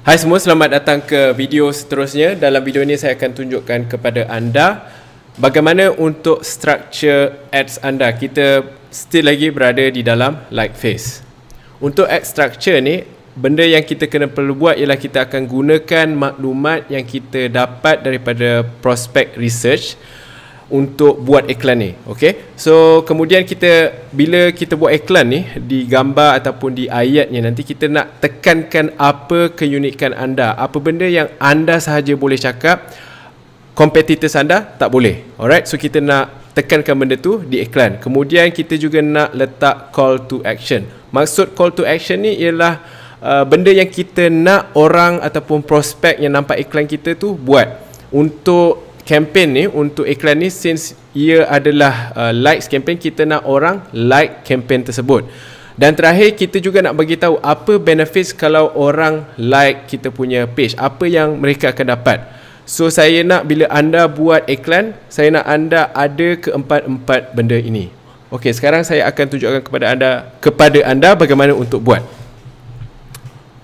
Hai semua, selamat datang ke video seterusnya. Dalam video ini saya akan tunjukkan kepada anda bagaimana untuk structure ads anda. Kita still lagi berada di dalam like face. Untuk ad structure ni, benda yang kita kena perlu buat ialah kita akan gunakan maklumat yang kita dapat daripada prospect research untuk buat iklan ni okey so kemudian kita bila kita buat iklan ni di gambar ataupun di ayatnya nanti kita nak tekankan apa keunikan anda apa benda yang anda sahaja boleh cakap competitors anda tak boleh alright so kita nak tekankan benda tu di iklan kemudian kita juga nak letak call to action maksud call to action ni ialah Uh, benda yang kita nak orang ataupun prospek yang nampak iklan kita tu buat untuk kempen ni untuk iklan ni since ia adalah uh, likes kempen kita nak orang like kempen tersebut. Dan terakhir kita juga nak bagi tahu apa benefits kalau orang like kita punya page, apa yang mereka akan dapat. So saya nak bila anda buat iklan, saya nak anda ada keempat-empat benda ini. Okey, sekarang saya akan tunjukkan kepada anda kepada anda bagaimana untuk buat.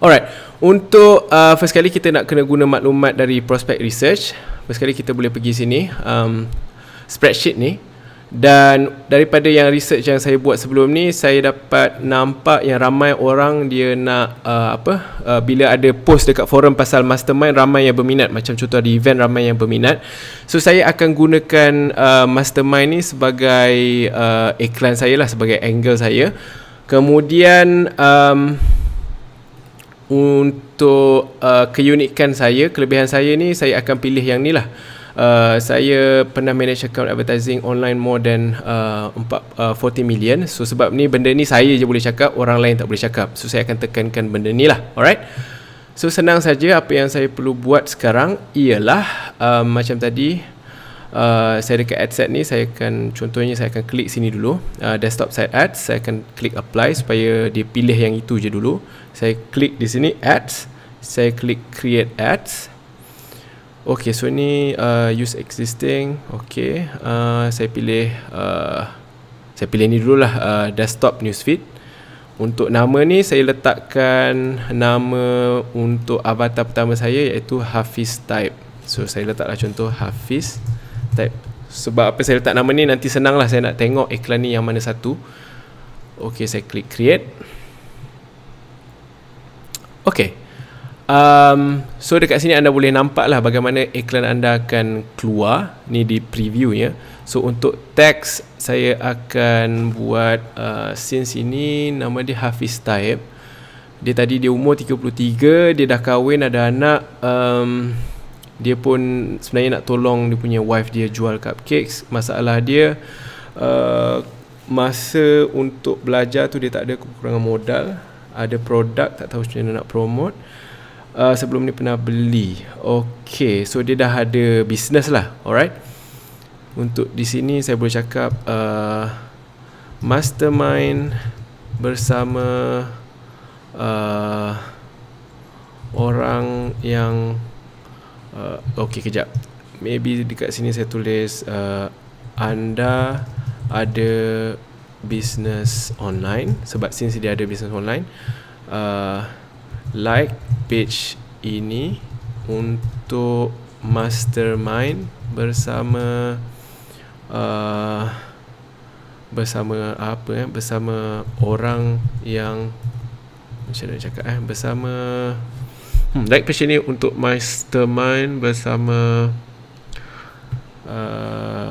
Alright. Untuk uh, first kali kita nak kena guna maklumat dari prospect research sekali kita boleh pergi sini um, spreadsheet ni dan daripada yang research yang saya buat sebelum ni saya dapat nampak yang ramai orang dia nak uh, apa uh, bila ada post dekat forum pasal mastermind ramai yang berminat macam contoh di event ramai yang berminat so saya akan gunakan uh, mastermind ni sebagai uh, iklan saya lah sebagai angle saya kemudian um, untuk untuk uh, keunikan saya, kelebihan saya ni saya akan pilih yang ni lah. Uh, saya pernah manage account advertising online more than uh, 4, uh, 40 million So sebab ni benda ni saya je boleh cakap Orang lain tak boleh cakap So saya akan tekankan benda ni lah Alright So senang saja apa yang saya perlu buat sekarang Ialah uh, macam tadi uh, Saya dekat set ni Saya akan contohnya saya akan klik sini dulu uh, Desktop site ads Saya akan klik apply Supaya dia pilih yang itu je dulu Saya klik di sini ads saya klik create ads Okay, so ni uh, use existing Okay, uh, saya pilih uh, Saya pilih ni dululah uh, desktop newsfeed Untuk nama ni saya letakkan Nama untuk avatar pertama saya iaitu Hafiz Type So saya letaklah contoh Hafiz Type Sebab apa saya letak nama ni nanti senang lah saya nak tengok iklan ni yang mana satu Okay, saya klik create Okay Um, so dekat sini anda boleh nampak lah bagaimana iklan anda akan keluar ni di preview ya. So untuk teks saya akan buat uh, scene sini nama dia Hafiz Taib. Dia tadi dia umur 33, dia dah kahwin ada anak. Um, dia pun sebenarnya nak tolong dia punya wife dia jual cupcakes. Masalah dia uh, masa untuk belajar tu dia tak ada kekurangan modal. Ada produk tak tahu macam mana nak promote uh, sebelum ni pernah beli. Okay, so dia dah ada bisnes lah. Alright. Untuk di sini saya boleh cakap uh, mastermind bersama uh, orang yang uh, okay kejap. Maybe dekat sini saya tulis uh, anda ada bisnes online sebab since dia ada bisnes online uh, like page ini untuk mastermind bersama uh, bersama apa eh bersama orang yang macam mana cakap eh bersama hmm, like page ini untuk mastermind bersama uh,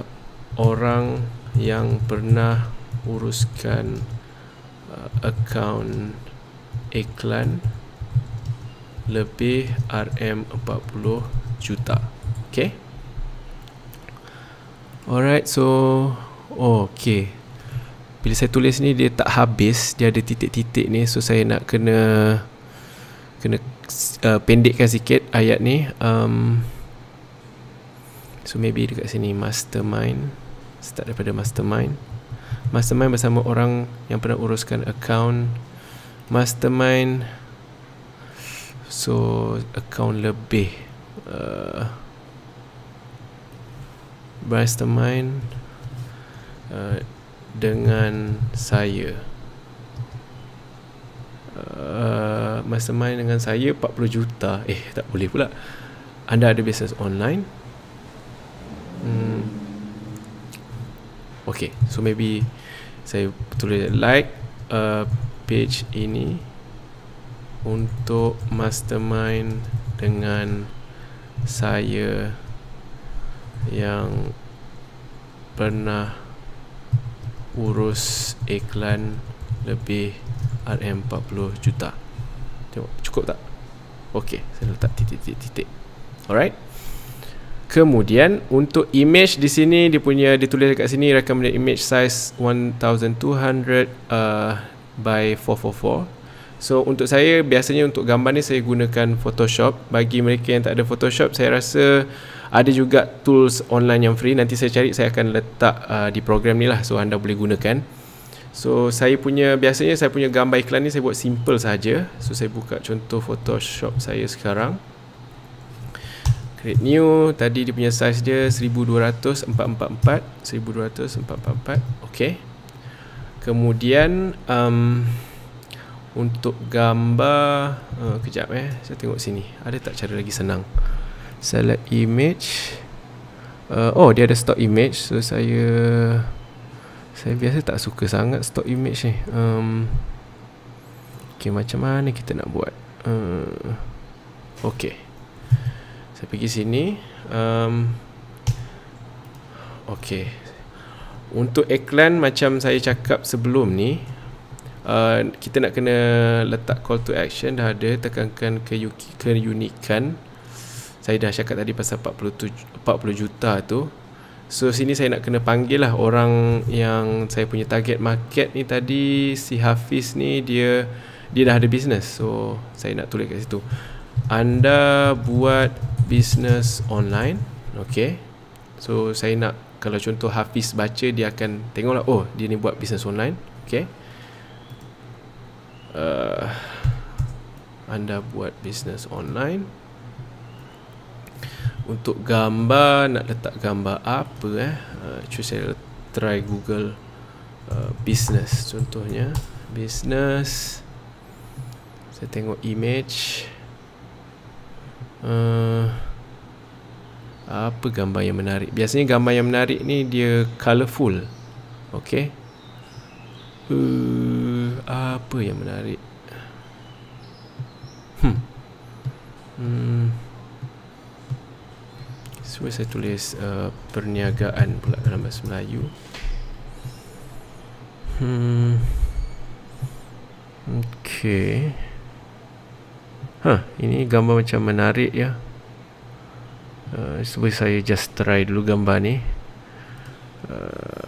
orang yang pernah uruskan uh, account iklan lebih RM40 juta. Okay. Alright, so oh, okay. Bila saya tulis ni dia tak habis, dia ada titik-titik ni. So saya nak kena kena uh, pendekkan sikit ayat ni. Um, so maybe dekat sini mastermind start daripada mastermind. Mastermind bersama orang yang pernah uruskan account mastermind So account lebih uh, Mastermind uh, Dengan saya uh, Mastermind dengan saya 40 juta Eh tak boleh pula Anda ada bisnes online hmm. Okay so maybe Saya tulis like uh, Page ini untuk mastermind dengan saya yang pernah urus iklan lebih RM40 juta. Tengok, cukup tak? Okey, saya letak titik titik Alright. Kemudian untuk image di sini dia punya dia dekat sini recommended image size 1200 uh, by 444 So untuk saya biasanya untuk gambar ni saya gunakan Photoshop. Bagi mereka yang tak ada Photoshop, saya rasa ada juga tools online yang free. Nanti saya cari saya akan letak uh, di program ni lah so anda boleh gunakan. So saya punya biasanya saya punya gambar iklan ni saya buat simple saja. So saya buka contoh Photoshop saya sekarang. Create new tadi dia punya size dia 1200 444 1200 444. Okey. Kemudian um, untuk gambar uh, kejap eh saya tengok sini ada tak cara lagi senang select image uh, oh dia ada stock image so saya saya biasa tak suka sangat stock image ni um, ok macam mana kita nak buat uh, ok saya pergi sini um, ok untuk iklan macam saya cakap sebelum ni uh, kita nak kena letak call to action dah ada tekankan ke keunikan saya dah cakap tadi pasal 47 40 juta tu so sini saya nak kena panggil lah orang yang saya punya target market ni tadi si Hafiz ni dia dia dah ada business so saya nak tulis kat situ anda buat business online okey so saya nak kalau contoh Hafiz baca dia akan tengoklah oh dia ni buat business online okey uh, anda buat bisnes online untuk gambar nak letak gambar apa eh uh, cuba saya try google uh, business contohnya business saya tengok image uh, apa gambar yang menarik biasanya gambar yang menarik ni dia colourful okey uh, apa yang menarik? Hmm. Hmm. So, saya tulis uh, perniagaan pula dalam bahasa Melayu. Hmm. Okay. Ha, huh, ini gambar macam menarik ya. Uh, sebab saya just try dulu gambar ni. Uh,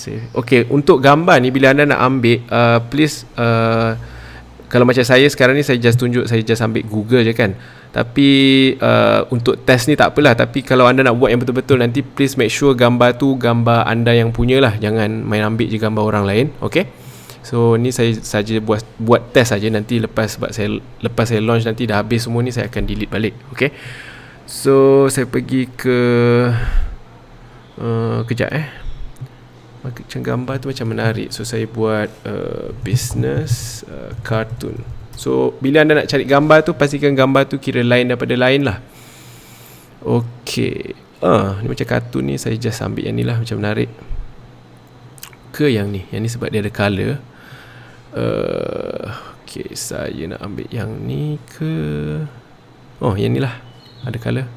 save. Okay, untuk gambar ni bila anda nak ambil, uh, please uh, kalau macam saya sekarang ni saya just tunjuk, saya just ambil Google je kan. Tapi uh, untuk test ni tak apalah Tapi kalau anda nak buat yang betul-betul Nanti please make sure gambar tu Gambar anda yang punya lah Jangan main ambil je gambar orang lain Okay So ni saya saja buat buat test saja nanti lepas sebab saya lepas saya launch nanti dah habis semua ni saya akan delete balik. Okay. So saya pergi ke uh, kejap eh macam gambar tu macam menarik so saya buat uh, business uh, cartoon so bila anda nak cari gambar tu pastikan gambar tu kira lain daripada lain lah Okay ah uh, ni macam kartun ni saya just ambil yang ni lah macam menarik ke yang ni yang ni sebab dia ada color uh, Okay saya nak ambil yang ni ke oh yang ni lah ada color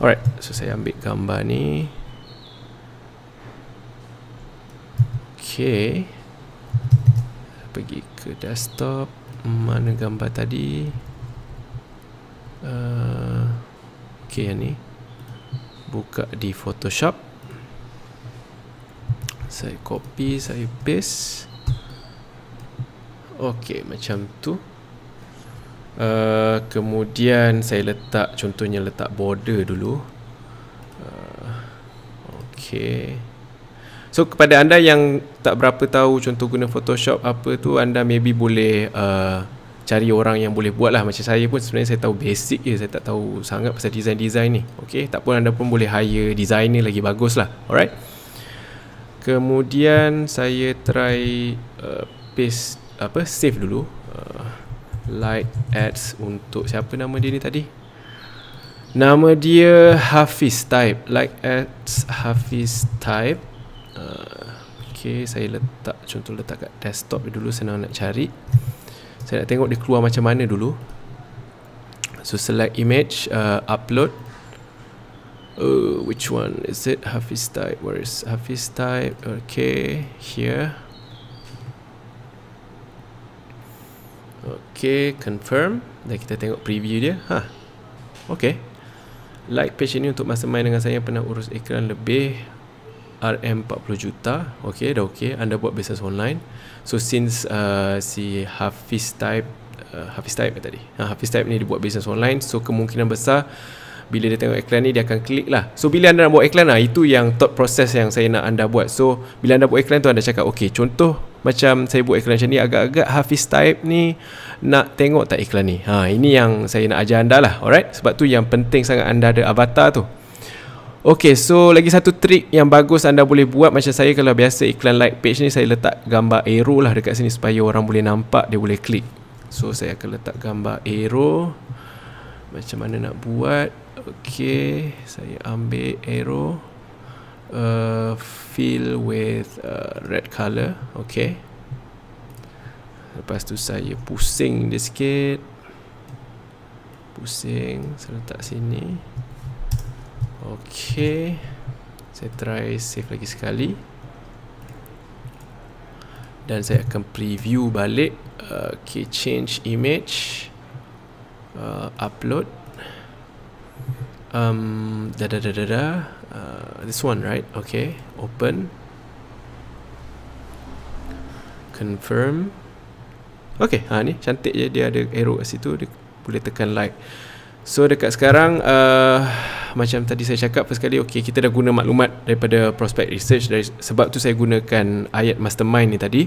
alright so saya ambil gambar ni Okay Pergi ke desktop Mana gambar tadi uh, Okay yang ni Buka di photoshop Saya copy, saya paste Okay macam tu uh, Kemudian saya letak Contohnya letak border dulu uh, Okay So kepada anda yang tak berapa tahu contoh guna Photoshop apa tu anda maybe boleh uh, cari orang yang boleh buat lah macam saya pun sebenarnya saya tahu basic je saya tak tahu sangat pasal design-design ni okay? tak pun anda pun boleh hire designer lagi bagus lah alright kemudian saya try uh, paste apa save dulu uh, light ads untuk siapa nama dia ni tadi nama dia Hafiz type like ads Hafiz type Uh, okay, saya letak contoh letak kat desktop dulu senang nak cari saya nak tengok dia keluar macam mana dulu so select image uh, upload uh, which one is it Hafiz type where is Hafiz type okay here okay confirm dan kita tengok preview dia ha huh. okay like page ini untuk masa main dengan saya pernah urus ekran lebih RM40 juta Okay dah okay Anda buat business online So since uh, si Hafiz type uh, Hafiz type tadi ha, Hafiz type ni dia buat business online So kemungkinan besar Bila dia tengok iklan ni Dia akan klik lah So bila anda nak buat iklan lah Itu yang top process yang saya nak anda buat So bila anda buat iklan tu Anda cakap okay contoh macam saya buat iklan macam ni agak-agak Hafiz Taib ni nak tengok tak iklan ni ha, ini yang saya nak ajar anda lah alright sebab tu yang penting sangat anda ada avatar tu Okay so lagi satu trik yang bagus anda boleh buat Macam saya kalau biasa iklan like page ni Saya letak gambar arrow lah dekat sini Supaya orang boleh nampak dia boleh klik So saya akan letak gambar arrow Macam mana nak buat Okay saya ambil arrow uh, Fill with uh, red colour. Okay Lepas tu saya pusing dia sikit Pusing Saya letak sini Okay Saya try save lagi sekali Dan saya akan preview balik uh, Okay change image uh, Upload um, Da da da da da uh, This one right Okay open Confirm Okay ha, ni cantik je dia ada arrow kat situ Dia boleh tekan like So dekat sekarang uh, macam tadi saya cakap first sekali okay kita dah guna maklumat daripada prospect research dari sebab tu saya gunakan ayat mastermind ni tadi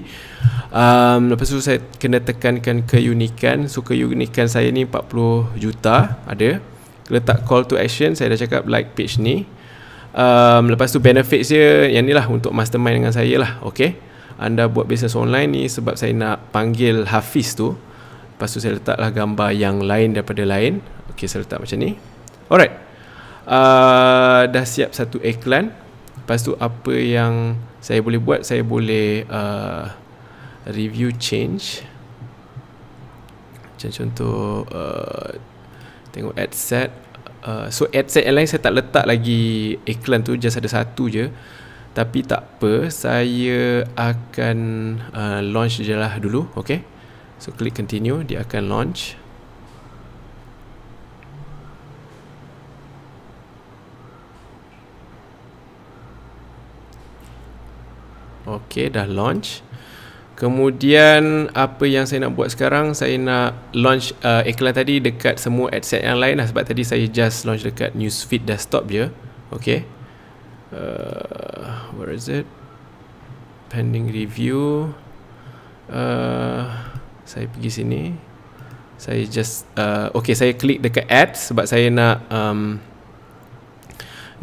um, lepas tu saya kena tekankan keunikan so keunikan saya ni 40 juta ada letak call to action saya dah cakap like page ni um, lepas tu benefits dia yang ni lah untuk mastermind dengan saya lah okey anda buat bisnes online ni sebab saya nak panggil Hafiz tu lepas tu saya letaklah gambar yang lain daripada lain okey saya letak macam ni alright uh, dah siap satu iklan lepas tu apa yang saya boleh buat saya boleh uh, review change macam contoh uh, tengok ad set uh, so ad set yang lain saya tak letak lagi iklan tu just ada satu je tapi tak apa saya akan uh, launch je lah dulu ok so klik continue dia akan launch Okey, dah launch. Kemudian apa yang saya nak buat sekarang, saya nak launch uh, iklan tadi dekat semua ad set yang lain lah sebab tadi saya just launch dekat newsfeed desktop je. Okey. Uh, where is it? Pending review. Uh, saya pergi sini. Saya just uh, okey, saya klik dekat ads sebab saya nak um,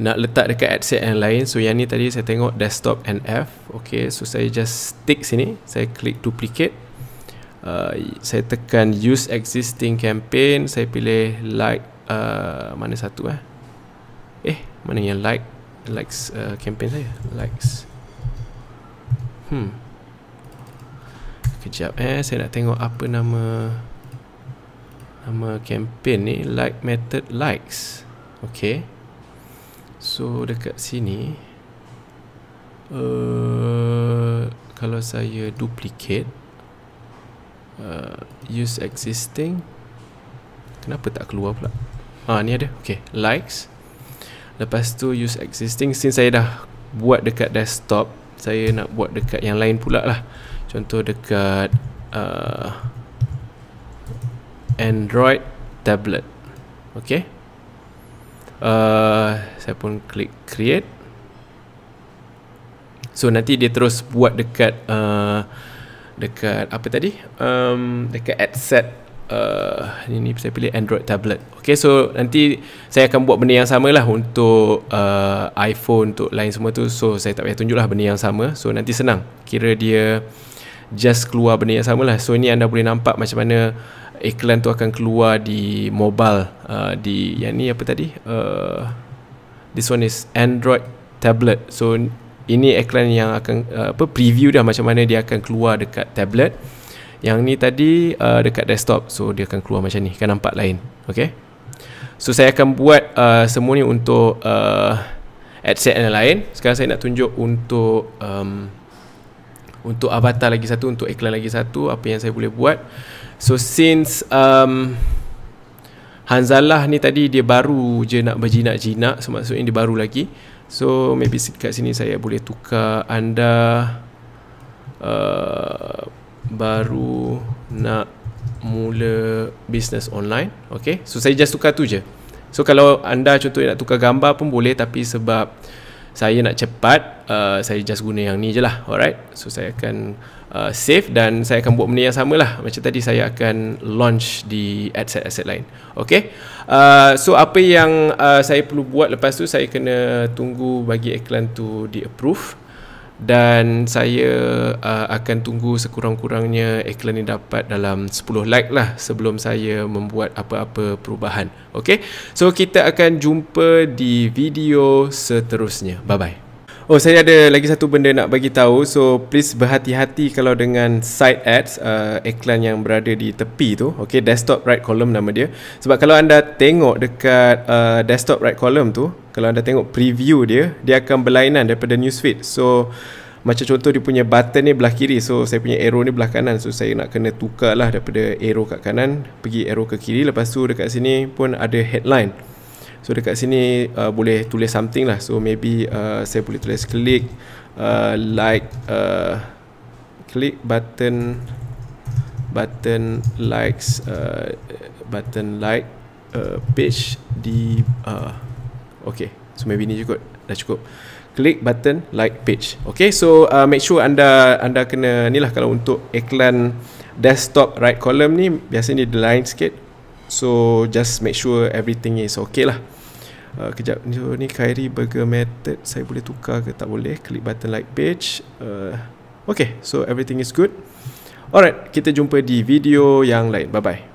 nak letak dekat ad yang lain so yang ni tadi saya tengok desktop and F ok so saya just stick sini saya klik duplicate uh, saya tekan use existing campaign saya pilih like uh, mana satu eh eh mana yang like likes uh, campaign saya likes hmm kejap eh saya nak tengok apa nama nama campaign ni like method likes okay So dekat sini uh, Kalau saya duplicate uh, Use existing Kenapa tak keluar pula Ah ni ada Okay likes Lepas tu use existing Since saya dah buat dekat desktop Saya nak buat dekat yang lain pula lah Contoh dekat uh, Android tablet Okay Eh, saya pun klik create so nanti dia terus buat dekat uh, dekat apa tadi um, dekat ad set uh, eh, ni, ni saya pilih android tablet Okay, so nanti saya akan buat benda yang sama lah untuk uh, iphone untuk lain semua tu so saya tak payah tunjuk lah benda yang sama so nanti senang kira dia just keluar benda yang sama lah so ini anda boleh nampak macam mana uh, iklan tu akan keluar di mobile uh, di yang ni apa tadi uh, this one is android tablet so ini iklan yang akan uh, apa preview dah macam mana dia akan keluar dekat tablet yang ni tadi uh, dekat desktop so dia akan keluar macam ni kan nampak lain okey so saya akan buat uh, semua ni untuk uh, adset yang lain sekarang saya nak tunjuk untuk um, untuk avatar lagi satu untuk iklan lagi satu apa yang saya boleh buat So since um, Hanzalah ni tadi dia baru je nak berjinak-jinak So maksudnya dia baru lagi So maybe kat sini saya boleh tukar anda uh, Baru nak mula business online Okay so saya just tukar tu je So kalau anda contohnya nak tukar gambar pun boleh Tapi sebab saya nak cepat uh, saya just guna yang ni je lah alright so saya akan uh, save dan saya akan buat benda yang sama lah macam tadi saya akan launch di adset asset lain ok uh, so apa yang uh, saya perlu buat lepas tu saya kena tunggu bagi iklan tu di approve dan saya uh, akan tunggu sekurang-kurangnya iklan ni dapat dalam 10 like lah sebelum saya membuat apa-apa perubahan. Okay? So kita akan jumpa di video seterusnya. Bye-bye. Oh saya ada lagi satu benda nak bagi tahu. So please berhati-hati kalau dengan side ads uh, iklan yang berada di tepi tu. Okay desktop right column nama dia. Sebab kalau anda tengok dekat uh, desktop right column tu, kalau anda tengok preview dia, dia akan berlainan daripada news feed. So macam contoh dia punya button ni belah kiri so saya punya arrow ni belah kanan so saya nak kena tukar lah daripada arrow kat kanan pergi arrow ke kiri lepas tu dekat sini pun ada headline So dekat sini uh, boleh tulis something lah. So maybe uh, saya boleh tulis klik uh, like uh, klik button button likes uh, button like uh, page di uh, okay. So maybe ni cukup dah cukup. Klik button like page. Okay. So uh, make sure anda anda kena ni lah kalau untuk iklan desktop right column ni biasanya dia line sikit. So just make sure everything is okay lah uh, kejap so, ni Kyrie Burger Method saya boleh tukar ke tak boleh klik button like page uh, Okay, so everything is good alright kita jumpa di video yang lain bye bye